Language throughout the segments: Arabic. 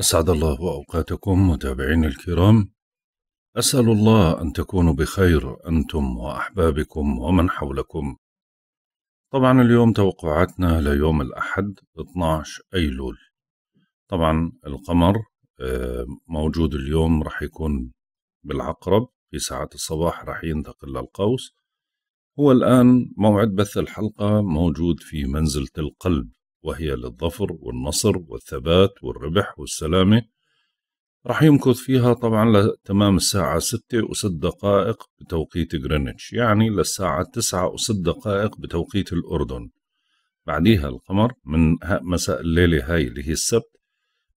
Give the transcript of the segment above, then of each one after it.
أسعد الله أوقاتكم متابعين الكرام أسأل الله أن تكونوا بخير أنتم وأحبابكم ومن حولكم طبعا اليوم توقعاتنا ليوم الأحد 12 أيلول طبعا القمر آه، موجود اليوم راح يكون بالعقرب في ساعة الصباح راح ينتقل للقوس هو الآن موعد بث الحلقة موجود في منزلة القلب وهي للظفر والنصر والثبات والربح والسلامة راح يمكث فيها طبعا لتمام الساعة ستة وست دقائق بتوقيت غرينتش يعني للساعة تسعة وست دقائق بتوقيت الأردن بعديها القمر من مساء الليلة هاي اللي هي السبت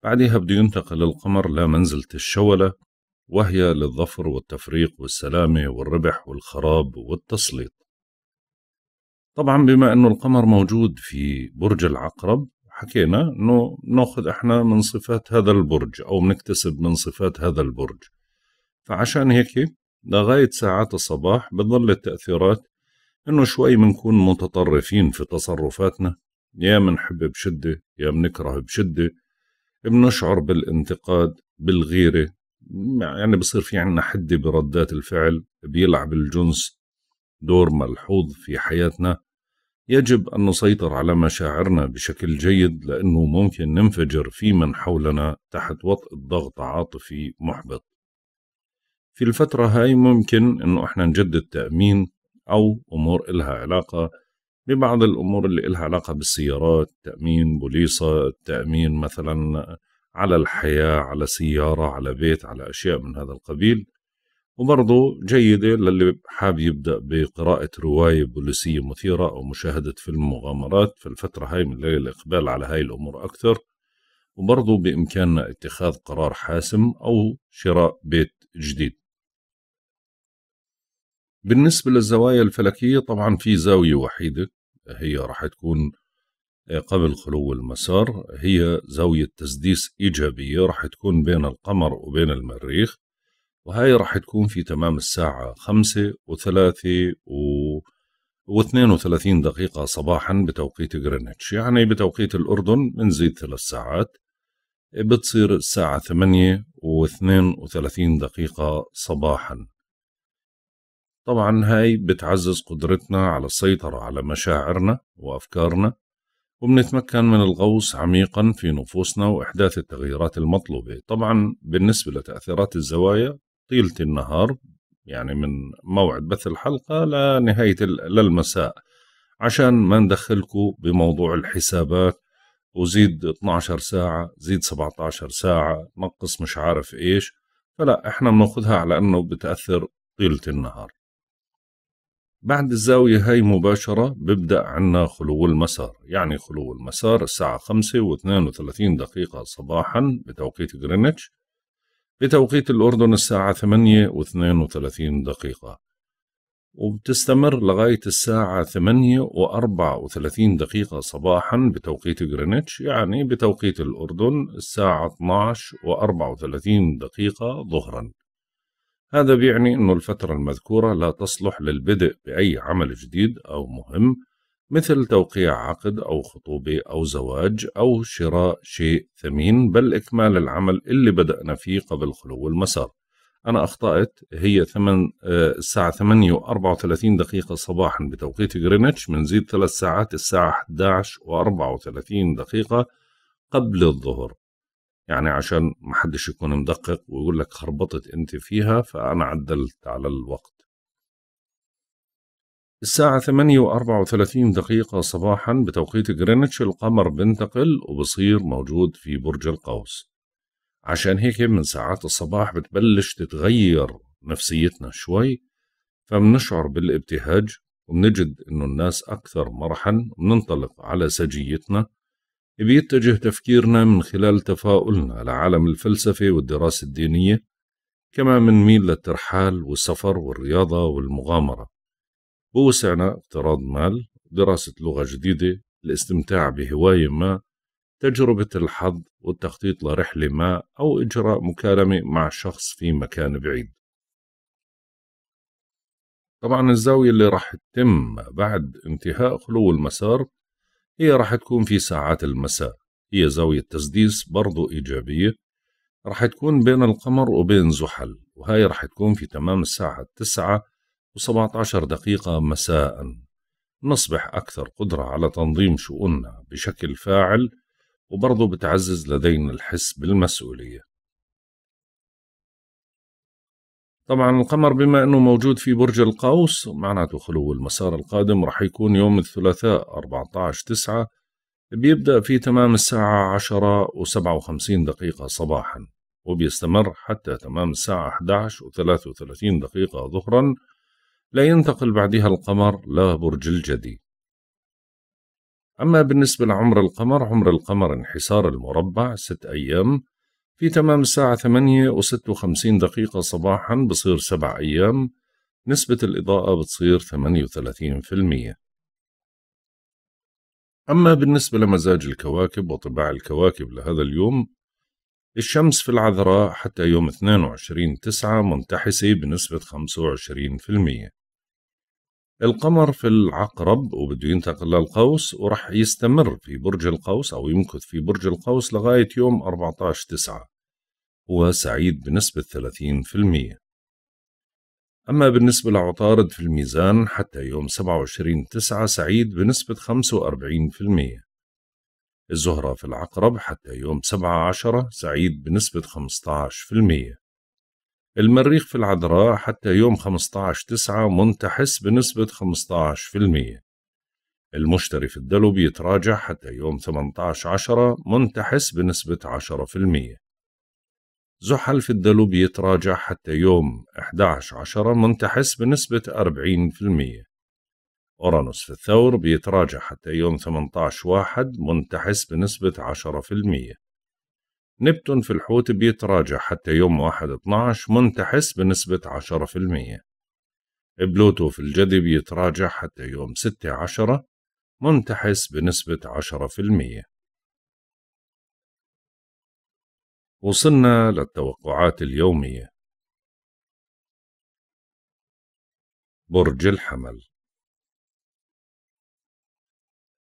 بعدها بده ينتقل القمر لمنزلة الشولة وهي للظفر والتفريق والسلامة والربح والخراب والتسليط طبعا بما انه القمر موجود في برج العقرب حكينا انه ناخذ احنا من صفات هذا البرج او بنكتسب من صفات هذا البرج فعشان هيك لغاية ساعات الصباح بتظل التأثيرات انه شوي بنكون متطرفين في تصرفاتنا يا منحب بشدة يا منكره بشدة بنشعر بالانتقاد بالغيرة يعني بصير في عنا حدة بردات الفعل بيلعب الجنس دور ملحوظ في حياتنا يجب أن نسيطر على مشاعرنا بشكل جيد لأنه ممكن ننفجر في من حولنا تحت وطأة ضغط عاطفي محبط في الفترة هاي ممكن أنه إحنا نجدد تأمين أو أمور إلها علاقة ببعض الأمور اللي إلها علاقة بالسيارات تأمين بوليصة تأمين مثلا على الحياة على سيارة على بيت على أشياء من هذا القبيل وبرضه جيدة للي حاب يبدأ بقراءة رواية بوليسية مثيرة أو مشاهدة فيلم مغامرات في الفترة هاي من ليلة الإقبال على هاي الأمور أكثر وبرضه بإمكاننا اتخاذ قرار حاسم أو شراء بيت جديد بالنسبة للزوايا الفلكية طبعا في زاوية وحيدة هي راح تكون آه، قبل خلو المسار هي زاوية تسديس إيجابية راح تكون بين القمر وبين المريخ وهي راح تكون في تمام الساعة خمسة وثلاثة و... واثنين وثلاثين دقيقة صباحا بتوقيت غرينتش يعني بتوقيت الأردن بنزيد ثلاث ساعات بتصير الساعة ثمانية واثنين وثلاثين دقيقة صباحا طبعا هاي بتعزز قدرتنا على السيطرة على مشاعرنا وأفكارنا وبنتمكن من الغوص عميقا في نفوسنا وإحداث التغييرات المطلوبة طبعا بالنسبة لتأثيرات الزوايا طيلة النهار يعني من موعد بث الحلقة لنهاية للمساء عشان ما ندخلكم بموضوع الحسابات وزيد 12 ساعة زيد 17 ساعة نقص مش عارف إيش فلا إحنا بناخذها على أنه بتأثر طيلة النهار بعد الزاوية هاي مباشرة ببدأ عنا خلو المسار يعني خلو المسار الساعة 5 و 32 دقيقة صباحا بتوقيت غرينتش بتوقيت الأردن الساعة 8 و 32 دقيقة وبتستمر لغاية الساعة 8 و 34 دقيقة صباحا بتوقيت غرينتش يعني بتوقيت الأردن الساعة 12 و 34 دقيقة ظهرا هذا بيعني أن الفترة المذكورة لا تصلح للبدء بأي عمل جديد أو مهم مثل توقيع عقد أو خطوبة أو زواج أو شراء شيء ثمين بل إكمال العمل اللي بدأنا فيه قبل خلو المسار أنا أخطأت هي 8 آه، الساعة 8 و34 دقيقة صباحا بتوقيت غرينتش منزيد ثلاث ساعات الساعة 11 و34 دقيقة قبل الظهر يعني عشان ما حدش يكون مدقق ويقول لك خربطت أنت فيها فأنا عدلت على الوقت الساعة 8 دقيقة صباحا بتوقيت جرينتش القمر بينتقل وبصير موجود في برج القوس عشان هيك من ساعات الصباح بتبلش تتغير نفسيتنا شوي فبنشعر بالابتهاج وبنجد إنه الناس أكثر مرحا وبننطلق على سجيتنا بيتجه تفكيرنا من خلال تفاؤلنا لعالم الفلسفة والدراسة الدينية كما ميل للترحال والسفر والرياضة والمغامرة بوسعنا اقتراض مال دراسة لغة جديدة الاستمتاع بهواية ما تجربة الحظ والتخطيط لرحلة ما أو إجراء مكالمة مع شخص في مكان بعيد طبعا الزاوية اللي راح تتم بعد انتهاء خلو المسار هي راح تكون في ساعات المساء هي زاوية تسديس برضو إيجابية راح تكون بين القمر وبين زحل وهاي راح تكون في تمام الساعة 9 و17 دقيقة مساء نصبح أكثر قدرة على تنظيم شؤوننا بشكل فاعل وبرضه بتعزز لدينا الحس بالمسؤولية طبعا القمر بما أنه موجود في برج القوس معناته خلو المسار القادم رح يكون يوم الثلاثاء 14 تسعة بيبدأ في تمام الساعة عشرة وسبعة وخمسين دقيقة صباحا وبيستمر حتى تمام الساعة 11 وثلاثة وثلاثين دقيقة ظهرا لا ينتقل بعدها القمر لا برج الجدي أما بالنسبة لعمر القمر عمر القمر انحسار المربع ست أيام في تمام الساعة ثمانية وست وخمسين دقيقة صباحا بصير سبع أيام نسبة الإضاءة بتصير ثمانية وثلاثين في المية أما بالنسبة لمزاج الكواكب وطباع الكواكب لهذا اليوم الشمس في العذراء حتى يوم 22 تسعة منتحسة بنسبة 25% القمر في العقرب وبده ينتقل للقوس ورح يستمر في برج القوس أو يمكث في برج القوس لغاية يوم 14 تسعة هو سعيد بنسبة 30% أما بالنسبة لعطارد في الميزان حتى يوم 27 تسعة سعيد بنسبة 45% الزهرة في العقرب حتى يوم 17 سعيد بنسبة 15% المريخ في العذراء حتى يوم 15/9 منتحس بنسبة 15%. المشتري في الدلو بيتراجع حتى يوم 18/10 منتحس بنسبة 10%. زحل في الدلو بيتراجع حتى يوم 11/10 منتحس بنسبة 40%. أورانوس في الثور بيتراجع حتى يوم 18/1 منتحس بنسبة 10%. نبتون في الحوت بيتراجع حتى يوم 1 12 منتحس بنسبة 10% بلوتو في الجدي بيتراجع حتى يوم ستة عشرة منتحس بنسبة 10% وصلنا للتوقعات اليومية برج الحمل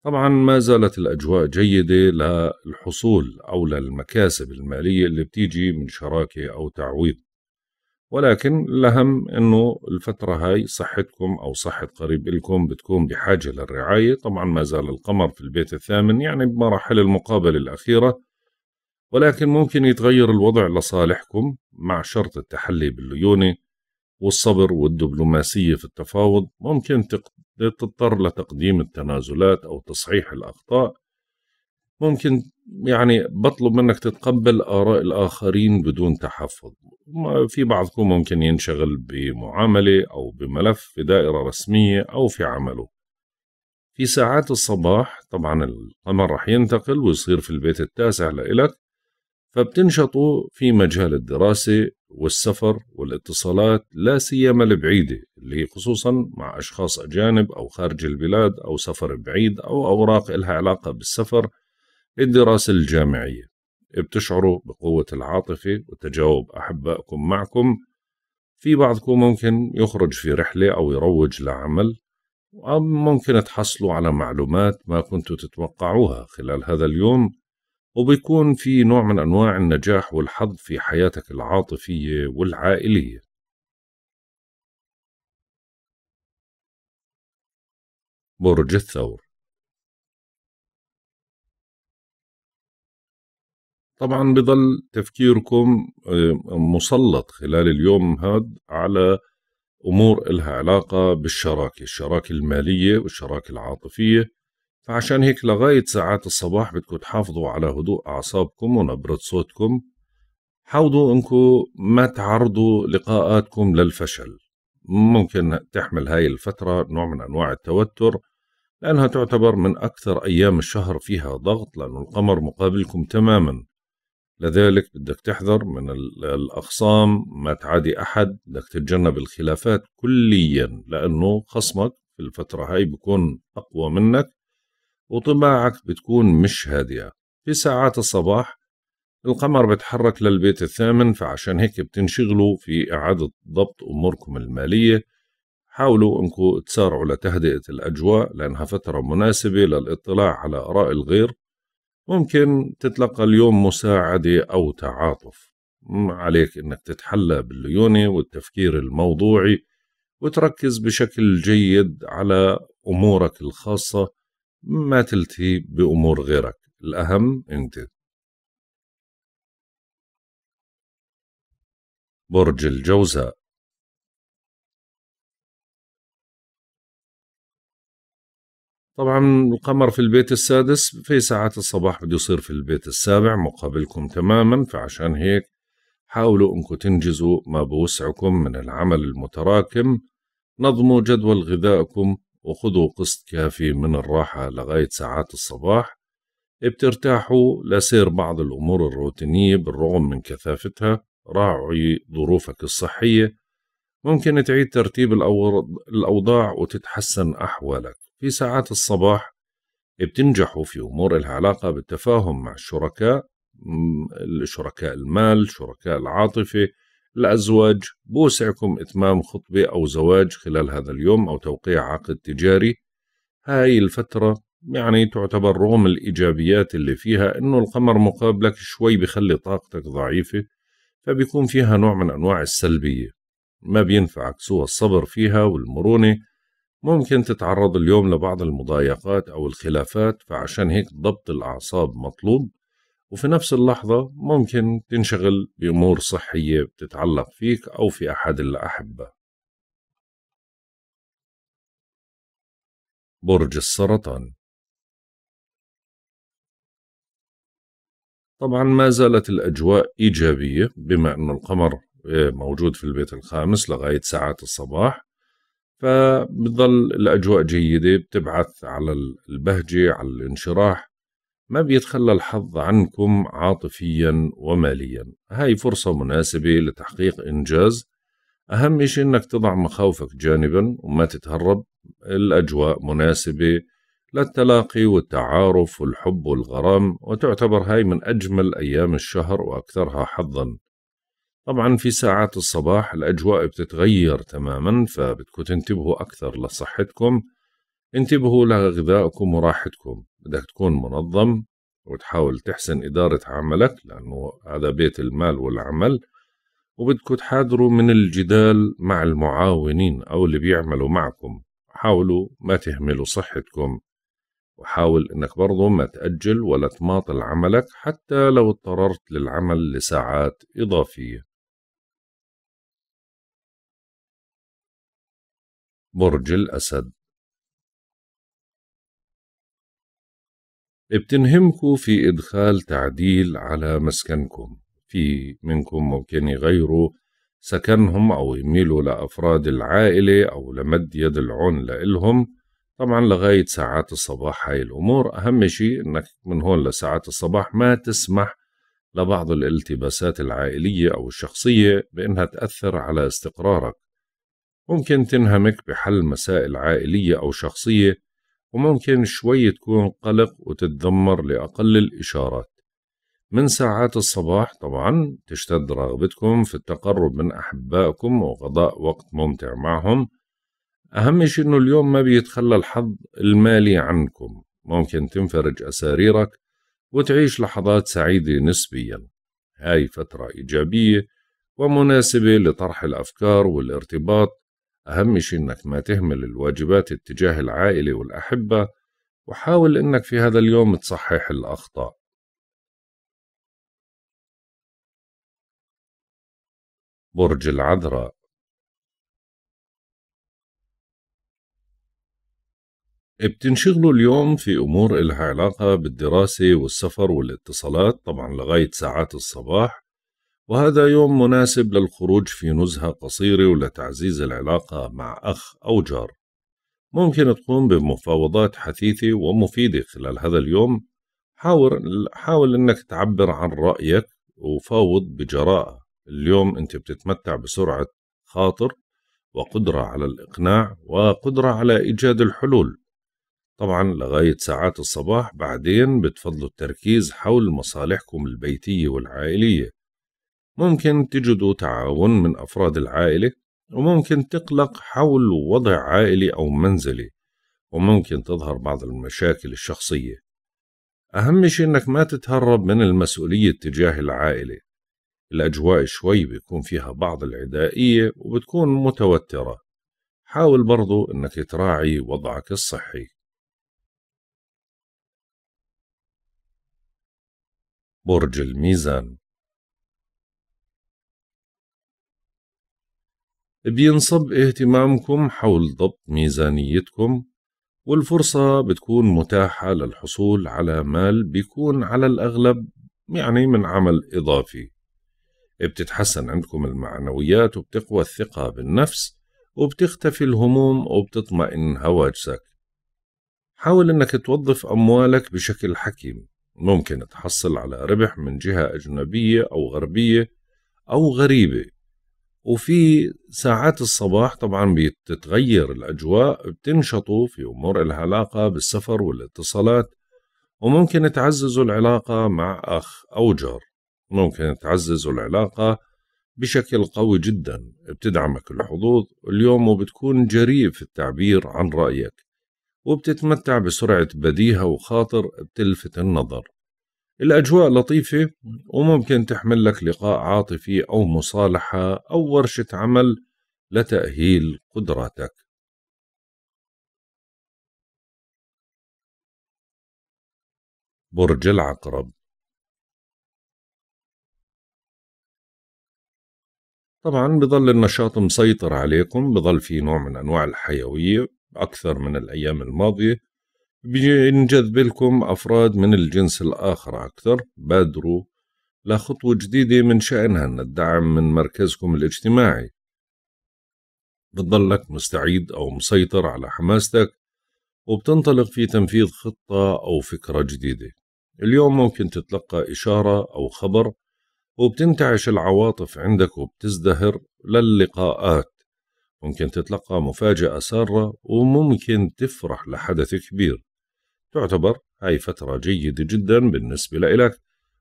طبعا ما زالت الأجواء جيدة للحصول أو للمكاسب المالية اللي بتيجي من شراكة أو تعويض ولكن الأهم أنه الفترة هاي صحتكم أو صحة قريب لكم بتكون بحاجة للرعاية طبعا ما زال القمر في البيت الثامن يعني بمراحل المقابلة الأخيرة ولكن ممكن يتغير الوضع لصالحكم مع شرط التحلي بالليونة والصبر والدبلوماسية في التفاوض ممكن تضطر لتقديم التنازلات أو تصحيح الأخطاء ممكن يعني بطلب منك تتقبل آراء الآخرين بدون تحفظ في بعضكم ممكن ينشغل بمعاملة أو بملف في دائرة رسمية أو في عمله في ساعات الصباح طبعا القمر رح ينتقل ويصير في البيت التاسع لإلك فبتنشطوا في مجال الدراسة والسفر والاتصالات لا سيما البعيدة اللي هي خصوصا مع أشخاص أجانب أو خارج البلاد أو سفر بعيد أو أوراق إلها علاقة بالسفر الدراسة الجامعية بتشعروا بقوة العاطفة وتجاوب أحبائكم معكم في بعضكم ممكن يخرج في رحلة أو يروج لعمل أو ممكن تحصلوا على معلومات ما كنتوا تتوقعوها خلال هذا اليوم وبيكون في نوع من أنواع النجاح والحظ في حياتك العاطفية والعائلية برج الثور طبعا بضل تفكيركم آه، مسلط خلال اليوم هاد على أمور إلها علاقة بالشراكة الشراكة المالية والشراكة العاطفية فعشان هيك لغاية ساعات الصباح بدكم تحافظوا على هدوء أعصابكم ونبرة صوتكم حاولوا انكم ما تعرضوا لقاءاتكم للفشل ممكن تحمل هاي الفترة نوع من أنواع التوتر لأنها تعتبر من أكثر أيام الشهر فيها ضغط لأن القمر مقابلكم تماما لذلك بدك تحذر من الأخصام ما تعادي أحد بدك تتجنب الخلافات كليا لأنه خصمك في الفترة هاي بيكون أقوى منك وطباعك بتكون مش هادية في ساعات الصباح القمر بتحرك للبيت الثامن فعشان هيك بتنشغلوا في إعادة ضبط أموركم المالية حاولوا أنكم تسارعوا لتهدئة الأجواء لأنها فترة مناسبة للاطلاع على آراء الغير ممكن تتلقى اليوم مساعدة أو تعاطف عليك أنك تتحلى بالليونة والتفكير الموضوعي وتركز بشكل جيد على أمورك الخاصة ما تلتهي بأمور غيرك الأهم أنت برج الجوزاء طبعا القمر في البيت السادس في ساعات الصباح بده يصير في البيت السابع مقابلكم تماما فعشان هيك حاولوا انكم تنجزوا ما بوسعكم من العمل المتراكم نظموا جدول غذائكم وخذوا قسط كافي من الراحة لغاية ساعات الصباح بترتاحوا لسير بعض الأمور الروتينية بالرغم من كثافتها راعي ظروفك الصحية ممكن تعيد ترتيب الأوضاع وتتحسن أحوالك في ساعات الصباح بتنجحوا في أمور العلاقة علاقة بالتفاهم مع الشركاء شركاء المال شركاء العاطفة الأزواج بوسعكم إتمام خطبة أو زواج خلال هذا اليوم أو توقيع عقد تجاري هاي الفترة يعني تعتبر رغم الإيجابيات اللي فيها إنه القمر مقابلك شوي بخلي طاقتك ضعيفة فبيكون فيها نوع من أنواع السلبية ما بينفعك سوى الصبر فيها والمرونة ممكن تتعرض اليوم لبعض المضايقات أو الخلافات فعشان هيك ضبط الأعصاب مطلوب وفي نفس اللحظة ممكن تنشغل بأمور صحية بتتعلق فيك أو في أحد الأحبة برج السرطان طبعا ما زالت الأجواء إيجابية بما أن القمر آه، موجود في البيت الخامس لغاية ساعات الصباح فبتظل الأجواء جيدة بتبعث على البهجة على الانشراح ما بيتخلى الحظ عنكم عاطفيا وماليا هاي فرصة مناسبة لتحقيق إنجاز أهم شيء إنك تضع مخاوفك جانبا وما تتهرب الأجواء مناسبة للتلاقي والتعارف والحب والغرام وتعتبر هاي من أجمل أيام الشهر وأكثرها حظا طبعا في ساعات الصباح الأجواء بتتغير تماما فبتكون تنتبهوا أكثر لصحتكم انتبهوا لغذائكم وراحتكم بدك تكون منظم وتحاول تحسن إدارة عملك لأنه هذا بيت المال والعمل وبدكم تحاذروا من الجدال مع المعاونين أو اللي بيعملوا معكم حاولوا ما تهملوا صحتكم وحاول انك برضه ما تأجل ولا تماطل عملك حتى لو اضطررت للعمل لساعات إضافية برج الأسد بتنهمكم في إدخال تعديل على مسكنكم في منكم ممكن يغيروا سكنهم أو يميلوا لأفراد العائلة أو لمد يد العون لإلهم طبعا لغاية ساعات الصباح هاي الأمور أهم شيء أنك من هون لساعات الصباح ما تسمح لبعض الالتباسات العائلية أو الشخصية بأنها تأثر على استقرارك ممكن تنهمك بحل مسائل عائلية أو شخصية وممكن شوي تكون قلق وتتذمر لأقل الإشارات من ساعات الصباح طبعا تشتد رغبتكم في التقرب من أحبائكم وقضاء وقت ممتع معهم أهم شيء إنه اليوم ما بيتخلى الحظ المالي عنكم ممكن تنفرج أساريرك وتعيش لحظات سعيدة نسبيا هاي فترة إيجابية ومناسبة لطرح الأفكار والارتباط أهم شيء إنك ما تهمل الواجبات اتجاه العائلة والأحبة وحاول إنك في هذا اليوم تصحح الأخطاء برج العذراء بتنشغلوا اليوم في أمور إلها علاقة بالدراسة والسفر والاتصالات طبعا لغاية ساعات الصباح وهذا يوم مناسب للخروج في نزهة قصيرة ولتعزيز العلاقة مع أخ أو جار ممكن تقوم بمفاوضات حثيثة ومفيدة خلال هذا اليوم حاول, حاول أنك تعبر عن رأيك وفاوض بجراءة اليوم أنت بتتمتع بسرعة خاطر وقدرة على الإقناع وقدرة على إيجاد الحلول طبعا لغاية ساعات الصباح بعدين بتفضلوا التركيز حول مصالحكم البيتية والعائلية ممكن تجدوا تعاون من أفراد العائلة وممكن تقلق حول وضع عائلي أو منزلي وممكن تظهر بعض المشاكل الشخصية أهم شيء إنك ما تتهرب من المسؤولية تجاه العائلة الأجواء شوي بيكون فيها بعض العدائية وبتكون متوترة حاول برضو إنك تراعي وضعك الصحي برج الميزان بينصب اهتمامكم حول ضبط ميزانيتكم والفرصة بتكون متاحة للحصول على مال بيكون على الأغلب يعني من عمل إضافي بتتحسن عندكم المعنويات وبتقوى الثقة بالنفس وبتختفي الهموم وبتطمئن هواجسك حاول أنك توظف أموالك بشكل حكيم ممكن تحصل على ربح من جهة أجنبية أو غربية أو غريبة وفي ساعات الصباح طبعا بتتغير الأجواء بتنشطوا في أمور العلاقة علاقة بالسفر والاتصالات وممكن تعززوا العلاقة مع أخ أو جار ممكن تعززوا العلاقة بشكل قوي جدا بتدعمك الحظوظ اليوم وبتكون جريء في التعبير عن رأيك وبتتمتع بسرعة بديهة وخاطر بتلفت النظر الأجواء لطيفة وممكن تحمل لك لقاء عاطفي أو مصالحة أو ورشة عمل لتأهيل قدراتك برج العقرب طبعا بظل النشاط مسيطر عليكم بظل في نوع من أنواع الحيوية أكثر من الأيام الماضية بينجذب لكم أفراد من الجنس الآخر أكثر بادروا لخطوة جديدة من شأنها أن الدعم من مركزكم الاجتماعي بتضلك مستعيد أو مسيطر على حماستك وبتنطلق في تنفيذ خطة أو فكرة جديدة اليوم ممكن تتلقى إشارة أو خبر وبتنتعش العواطف عندك وبتزدهر للقاءات ممكن تتلقى مفاجأة سارة وممكن تفرح لحدث كبير تعتبر هاي فترة جيدة جدا بالنسبة لإلك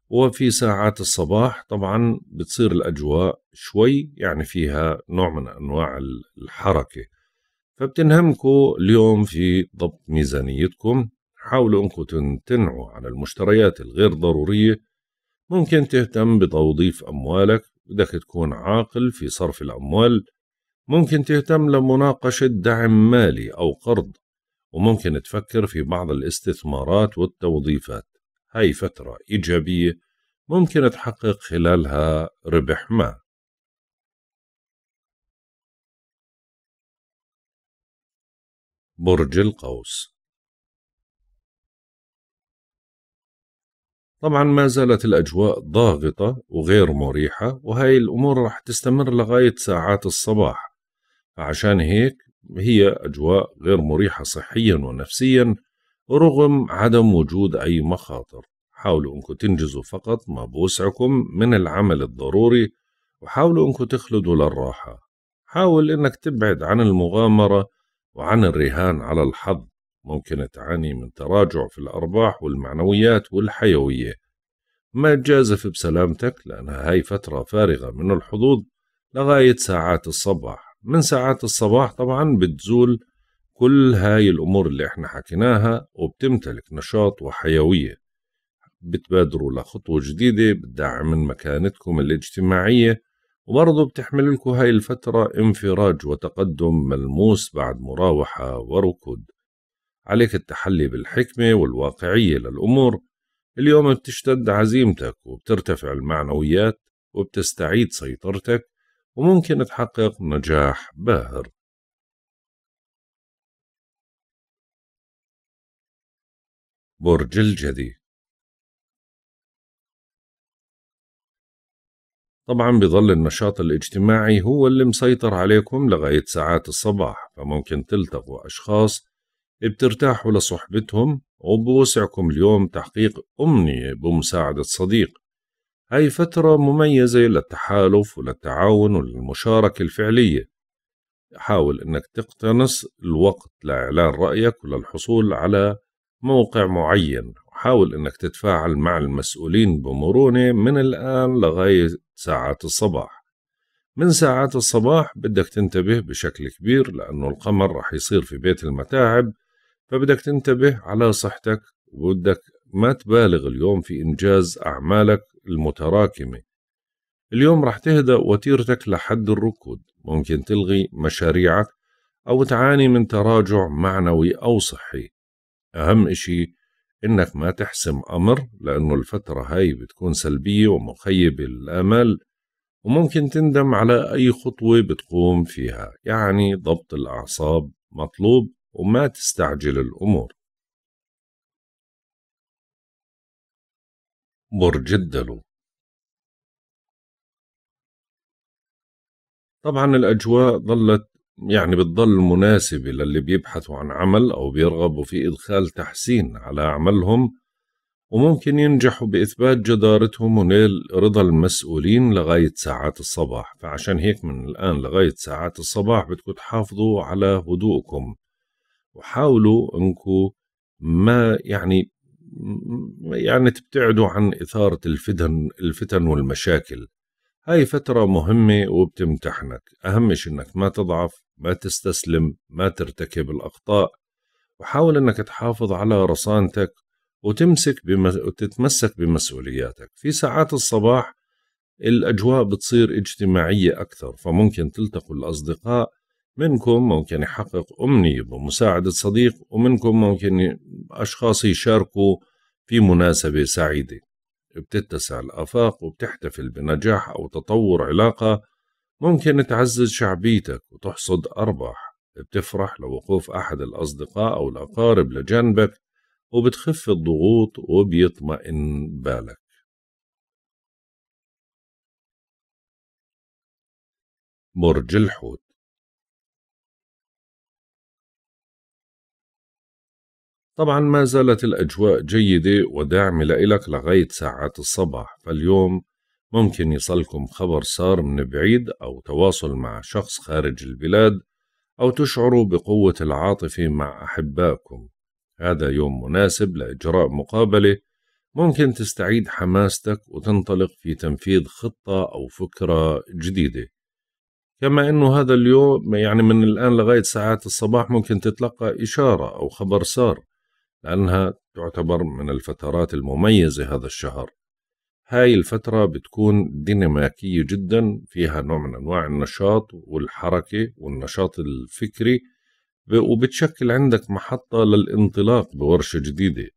وفي ساعات الصباح طبعا بتصير الأجواء شوي يعني فيها نوع من أنواع الحركة فبتنهمكوا اليوم في ضبط ميزانيتكم حاولوا أنكم تنتنعوا على المشتريات الغير ضرورية ممكن تهتم بتوظيف أموالك بدك تكون عاقل في صرف الأموال ممكن تهتم لمناقشة دعم مالي أو قرض وممكن تفكر في بعض الاستثمارات والتوظيفات هاي فترة إيجابية ممكن تحقق خلالها ربح ما برج القوس طبعا ما زالت الأجواء ضاغطة وغير مريحة وهي الأمور راح تستمر لغاية ساعات الصباح فعشان هيك هي أجواء غير مريحة صحيا ونفسيا رغم عدم وجود أي مخاطر حاولوا أنكم تنجزوا فقط ما بوسعكم من العمل الضروري وحاولوا أنكم تخلدوا للراحة حاول أنك تبعد عن المغامرة وعن الرهان على الحظ ممكن تعاني من تراجع في الأرباح والمعنويات والحيوية ما تجازف بسلامتك لأنها هاي فترة فارغة من الحظوظ لغاية ساعات الصباح من ساعات الصباح طبعا بتزول كل هاي الأمور اللي احنا حكيناها وبتمتلك نشاط وحيوية بتبادروا لخطوة جديدة بتدعم من مكانتكم الاجتماعية وبرضه بتحمل لكم هاي الفترة انفراج وتقدم ملموس بعد مراوحة وركود عليك التحلي بالحكمة والواقعية للأمور اليوم بتشتد عزيمتك وبترتفع المعنويات وبتستعيد سيطرتك وممكن تحقق نجاح باهر برج الجدي طبعا بظل النشاط الاجتماعي هو اللي مسيطر عليكم لغاية ساعات الصباح فممكن تلتقوا أشخاص بترتاحوا لصحبتهم وبوسعكم اليوم تحقيق أمنية بمساعدة صديق هاي فترة مميزة للتحالف وللتعاون وللمشاركة الفعلية حاول أنك تقتنص الوقت لإعلان رأيك وللحصول على موقع معين حاول أنك تتفاعل مع المسؤولين بمرونة من الآن لغاية ساعات الصباح من ساعات الصباح بدك تنتبه بشكل كبير لأنه القمر رح يصير في بيت المتاعب فبدك تنتبه على صحتك وبدك ما تبالغ اليوم في إنجاز أعمالك المتراكمة اليوم رح تهدأ وتيرتك لحد الركود ممكن تلغي مشاريعك أو تعاني من تراجع معنوي أو صحي أهم إشي إنك ما تحسم أمر لأنه الفترة هاي بتكون سلبية ومخيبة للأمل وممكن تندم على أي خطوة بتقوم فيها يعني ضبط الأعصاب مطلوب وما تستعجل الأمور برج الدلو طبعا الأجواء ظلت يعني بتضل مناسبة للي بيبحثوا عن عمل أو بيرغبوا في إدخال تحسين على عملهم وممكن ينجحوا بإثبات جدارتهم ونيل رضا المسؤولين لغاية ساعات الصباح فعشان هيك من الآن لغاية ساعات الصباح بدكم تحافظوا على هدوءكم وحاولوا أنكم ما يعني يعني تبتعدوا عن إثارة الفتن, الفتن والمشاكل هاي فترة مهمة وبتمتحنك أهم شيء أنك ما تضعف ما تستسلم ما ترتكب الأخطاء وحاول أنك تحافظ على رصانتك وتمسك بم... وتتمسك بمسؤولياتك في ساعات الصباح الأجواء بتصير اجتماعية أكثر فممكن تلتقوا الأصدقاء منكم ممكن يحقق أمنية بمساعدة صديق ومنكم ممكن أشخاص يشاركوا في مناسبة سعيدة بتتسع الآفاق وبتحتفل بنجاح أو تطور علاقة ممكن تعزز شعبيتك وتحصد أرباح بتفرح لوقوف أحد الأصدقاء أو الأقارب لجنبك وبتخف الضغوط وبيطمئن بالك برج الحوت طبعا ما زالت الأجواء جيدة وداعمة لإلك لغاية ساعات الصباح فاليوم ممكن يصلكم خبر صار من بعيد أو تواصل مع شخص خارج البلاد أو تشعروا بقوة العاطفة مع أحبائكم هذا يوم مناسب لإجراء مقابلة ممكن تستعيد حماستك وتنطلق في تنفيذ خطة أو فكرة جديدة كما أنه هذا اليوم يعني من الآن لغاية ساعات الصباح ممكن تتلقى إشارة أو خبر سار لأنها تعتبر من الفترات المميزة هذا الشهر هاي الفترة بتكون ديناميكية جدا فيها نوع من أنواع النشاط والحركة والنشاط الفكري وبتشكل عندك محطة للانطلاق بورشة جديدة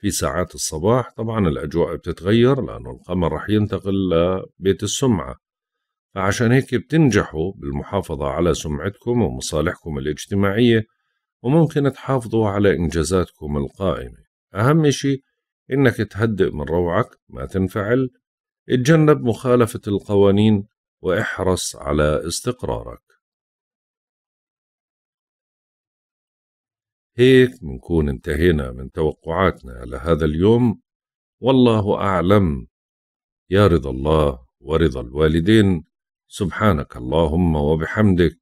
في ساعات الصباح طبعا الأجواء بتتغير لأنه القمر رح ينتقل لبيت السمعة فعشان هيك بتنجحوا بالمحافظة على سمعتكم ومصالحكم الاجتماعية وممكن تحافظوا على إنجازاتكم القائمة أهم شيء إنك تهدئ من روعك ما تنفعل اتجنب مخالفة القوانين واحرص على استقرارك هيك منكون انتهينا من توقعاتنا لهذا اليوم والله أعلم يا رضا الله ورضا الوالدين سبحانك اللهم وبحمدك